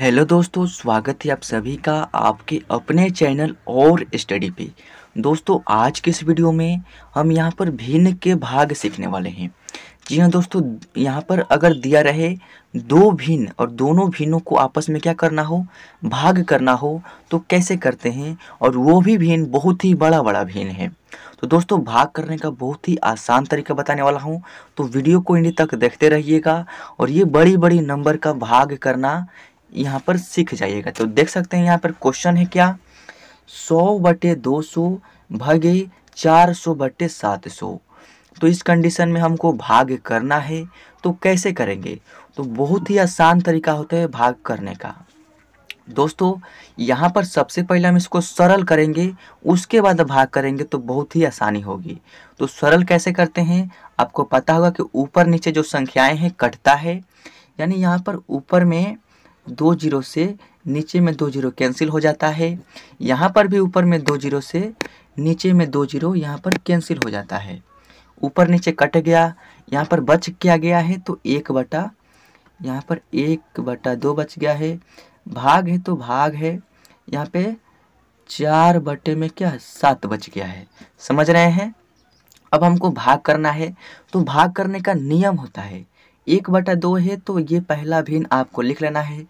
hello दोस्तों स्वागत है आप सभी का आपके अपने चैनल और स्टडी पे दोस्तों आज के इस वीडियो में हम यहाँ पर भिन्न के भाग सीखने वाले हैं जी हाँ दोस्तों यहाँ पर अगर दिया रहे दो भिन्न और दोनों भिन्नों को आपस में क्या करना हो भाग करना हो तो कैसे करते हैं और वो भी भिन्न बहुत ही बड़ा बड़ा भिन्न है तो दोस्तों भाग करने का बहुत ही आसान तरीका बताने वाला हूँ तो वीडियो को इंडी तक देखते रहिएगा और ये बड़ी बड़ी नंबर का भाग करना यहाँ पर सीख जाइएगा तो देख सकते हैं यहाँ पर क्वेश्चन है क्या सौ बटे दो सौ भागे चार सौ बटे सात सौ तो इस कंडीशन में हमको भाग करना है तो कैसे करेंगे तो बहुत ही आसान तरीका होता है भाग करने का दोस्तों यहाँ पर सबसे पहले हम इसको सरल करेंगे उसके बाद भाग करेंगे तो बहुत ही आसानी होगी तो सरल कैसे करते हैं आपको पता होगा कि ऊपर नीचे जो संख्याएं हैं कटता है यानी यहाँ पर ऊपर में दो जीरो से नीचे में दो जीरो कैंसिल हो जाता है यहाँ पर भी ऊपर में दो जीरो से नीचे में दो जीरो यहाँ पर कैंसिल हो जाता है ऊपर नीचे कट गया यहाँ पर बच क्या गया है तो एक बटा यहाँ पर एक बटा दो बच गया है भाग है तो भाग है यहाँ पे चार बटे में क्या सात बच गया है समझ रहे हैं अब हमको भाग करना है तो भाग करने का नियम होता है एक बटा दो है तो ये पहला भिन्न आपको लिख लेना है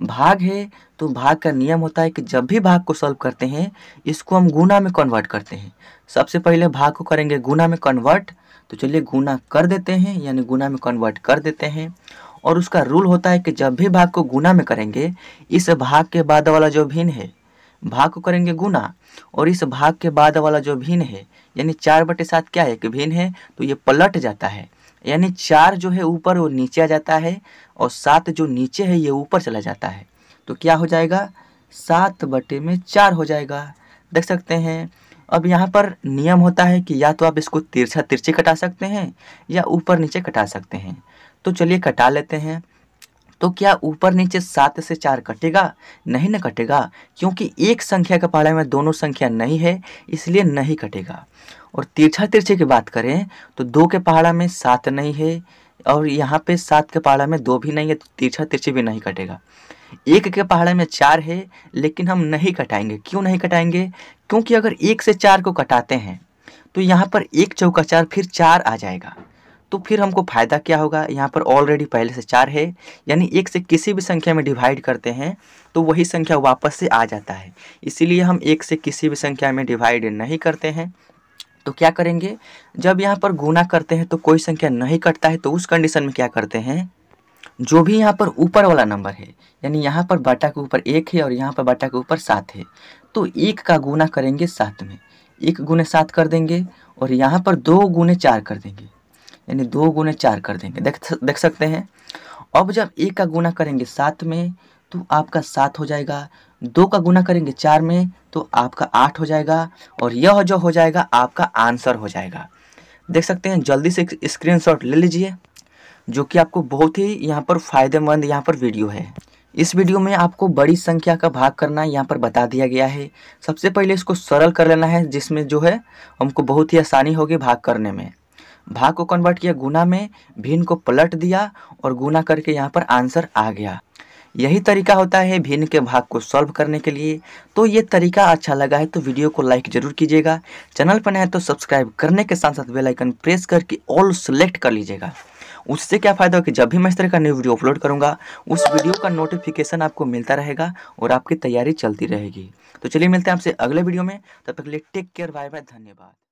भाग है तो भाग का नियम होता है कि जब भी भाग को सॉल्व करते हैं इसको हम गुना में कन्वर्ट करते हैं सबसे पहले भाग को करेंगे गुना में कन्वर्ट तो चलिए गुना कर देते हैं यानी गुना में कन्वर्ट कर देते हैं और उसका रूल होता है कि जब भी भाग को गुना में करेंगे इस भाग के बाद वाला जो भिन्न है भाग को करेंगे गुना और इस भाग के बाद वाला जो भिन्न है यानी चार बटे सात क्या है कि भिन्न है तो ये पलट जाता है यानी चार जो है ऊपर वो नीचे आ जाता है और सात जो नीचे है ये ऊपर चला जाता है तो क्या हो जाएगा सात बटे में चार हो जाएगा देख सकते हैं अब यहाँ पर नियम होता है कि या तो आप इसको तिरछा तिरछे कटा सकते हैं या ऊपर नीचे कटा सकते हैं तो चलिए कटा लेते हैं तो क्या ऊपर नीचे सात से चार कटेगा नहीं ना कटेगा क्योंकि एक संख्या के पहाड़े में दोनों संख्या नहीं है इसलिए नहीं कटेगा और तिरछा तिरछे की बात करें तो दो के पहाड़ा में सात नहीं है और यहाँ पे सात के पहाड़ा में दो भी नहीं है तो तिरछा तिरछे भी नहीं कटेगा एक के पहाड़ा में चार है लेकिन हम नहीं कटाएंगे क्यों नहीं कटाएंगे क्योंकि अगर एक से चार को कटाते हैं तो यहाँ पर एक चौका चार फिर चार आ जाएगा तो फिर हमको फ़ायदा क्या होगा यहाँ पर ऑलरेडी पहले से चार है यानी एक से किसी भी संख्या में डिवाइड करते हैं तो वही संख्या वापस से आ जाता है इसीलिए हम एक से किसी भी संख्या में डिवाइड नहीं करते हैं तो क्या करेंगे जब यहाँ पर गुना करते हैं तो कोई संख्या नहीं कटता है तो उस कंडीशन में क्या करते हैं जो भी यहाँ पर ऊपर वाला नंबर है यानी यहाँ पर बाटा के ऊपर एक है और यहाँ पर बाटा के ऊपर सात है तो एक का गुना करेंगे सात में एक गुने सात कर देंगे और यहाँ पर दो गुने चार कर देंगे यानी दो गुने चार कर देंगे देख देख सकते हैं अब जब एक का गुना करेंगे सात में तो आपका सात हो जाएगा दो का गुना करेंगे चार में तो आपका आठ हो जाएगा और यह जो हो जाएगा आपका आंसर हो जाएगा देख सकते हैं जल्दी से शॉट ले लीजिए जो कि आपको बहुत ही यहाँ पर फ़ायदेमंद यहाँ पर वीडियो है इस वीडियो में आपको बड़ी संख्या का भाग करना यहाँ पर बता दिया गया है सबसे पहले इसको सरल कर लेना है जिसमें जो है हमको बहुत ही आसानी होगी भाग करने में भाग को कन्वर्ट किया गुना में भिन्न को पलट दिया और गुना करके यहाँ पर आंसर आ गया यही तरीका होता है भिन्न के भाग को सॉल्व करने के लिए तो ये तरीका अच्छा लगा है तो वीडियो को लाइक जरूर कीजिएगा चैनल पर नए तो सब्सक्राइब करने के साथ साथ बेलाइकन प्रेस करके ऑल सेलेक्ट कर लीजिएगा उससे क्या फ़ायदा होगा कि जब भी मैं इस तरह का न्यू वीडियो अपलोड करूँगा उस वीडियो का नोटिफिकेशन आपको मिलता रहेगा और आपकी तैयारी चलती रहेगी तो चलिए मिलते हैं आपसे अगले वीडियो में तब तक के लिए टेक केयर बाय बाय धन्यवाद